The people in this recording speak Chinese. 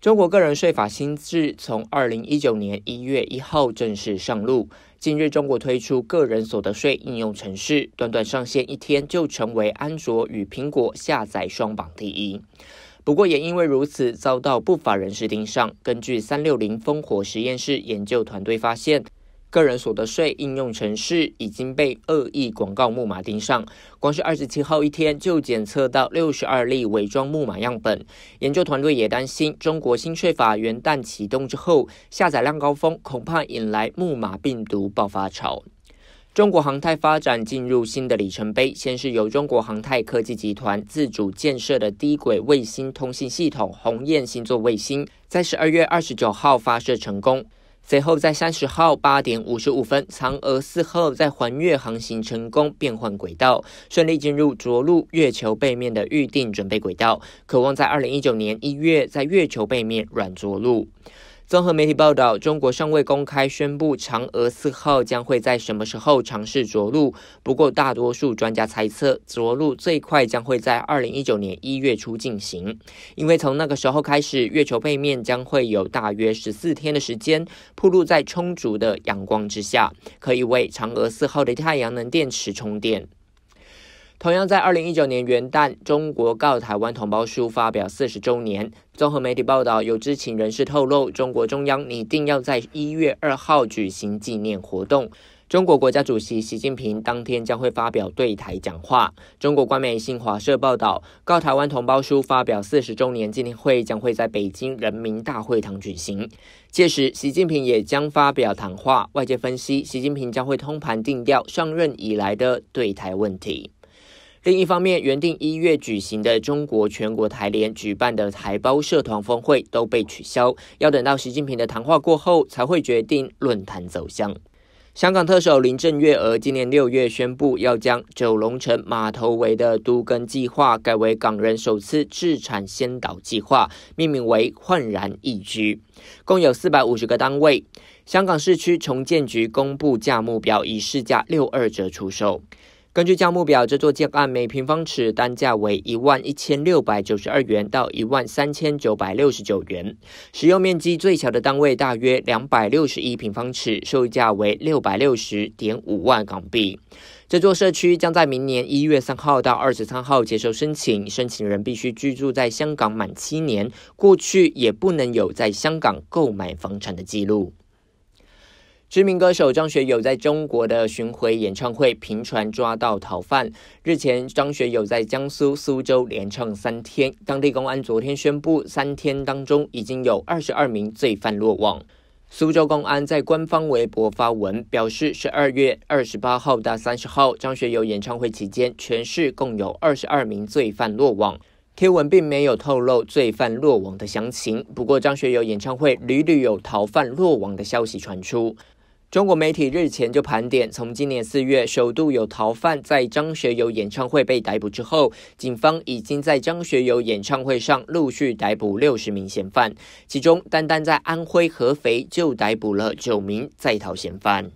中国个人税法新制从二零一九年一月一号正式上路。近日，中国推出个人所得税应用程式，短短上线一天就成为安卓与苹果下载双榜第一。不过，也因为如此，遭到不法人士盯上。根据三六零烽火实验室研究团队发现。个人所得税应用程式已经被恶意广告木马盯上，光是二十七号一天就检测到六十二例伪装木马样本。研究团队也担心，中国新税法元旦启动之后，下载量高峰恐怕引来木马病毒爆发潮。中国航太发展进入新的里程碑，先是由中国航太科技集团自主建设的低轨卫星通信系统“鸿雁星座”卫星，在十二月二十九号发射成功。随后，在三十号八点五十五分，嫦娥四号在环月航行成功变换轨道，顺利进入着陆月球背面的预定准备轨道，渴望在二零一九年一月在月球背面软着陆。综合媒体报道，中国尚未公开宣布嫦娥四号将会在什么时候尝试着陆。不过，大多数专家猜测，着陆最快将会在2019年一月初进行，因为从那个时候开始，月球背面将会有大约十四天的时间铺露在充足的阳光之下，可以为嫦娥四号的太阳能电池充电。同样，在二零一九年元旦，《中国告台湾同胞书》发表四十周年。综合媒体报道，有知情人士透露，中国中央拟定要在一月二号举行纪念活动。中国国家主席习近平当天将会发表对台讲话。中国官媒新华社报道，《告台湾同胞书》发表四十周年纪念会将会在北京人民大会堂举行。届时，习近平也将发表谈话。外界分析，习近平将会通盘定调上任以来的对台问题。另一方面，原定一月举行的中国全国台联举办的台胞社团峰会都被取消，要等到习近平的谈话过后才会决定论坛走向。香港特首林郑月娥今年六月宣布，要将九龙城码头围的都更计划改为港人首次置产先导计划，命名为焕然一居，共有四百五十个单位。香港市区重建局公布价目标，以市价六二折出售。根据价目表，这座建案每平方尺单价为一万一千六百九十二元到一万三千九百六十九元，使用面积最小的单位大约两百六十一平方尺，售价为六百六十点五万港币。这座社区将在明年一月三号到二十三号接受申请，申请人必须居住在香港满七年，过去也不能有在香港购买房产的记录。知名歌手张学友在中国的巡回演唱会频传抓到逃犯。日前，张学友在江苏苏州连唱三天，当地公安昨天宣布，三天当中已经有二十二名罪犯落网。苏州公安在官方微博发文表示，十二月二十八号到三十号张学友演唱会期间，全市共有二十二名罪犯落网。贴文并没有透露罪犯落网的详情，不过张学友演唱会屡屡有逃犯落网的消息传出。中国媒体日前就盘点，从今年四月首度有逃犯在张学友演唱会被逮捕之后，警方已经在张学友演唱会上陆续逮捕六十名嫌犯，其中单单在安徽合肥就逮捕了九名在逃嫌犯。